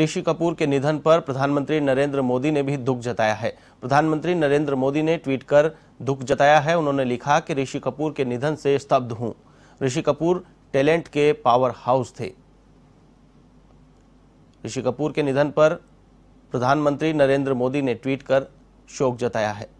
ऋषि कपूर के निधन पर प्रधानमंत्री नरेंद्र मोदी ने भी दुख जताया है प्रधानमंत्री नरेंद्र मोदी ने ट्वीट कर दुख जताया है उन्होंने लिखा कि ऋषि कपूर के निधन से स्तब्ध हूं ऋषि कपूर टैलेंट के पावर हाउस थे ऋषि कपूर के निधन पर प्रधानमंत्री नरेंद्र मोदी ने ट्वीट कर शोक जताया है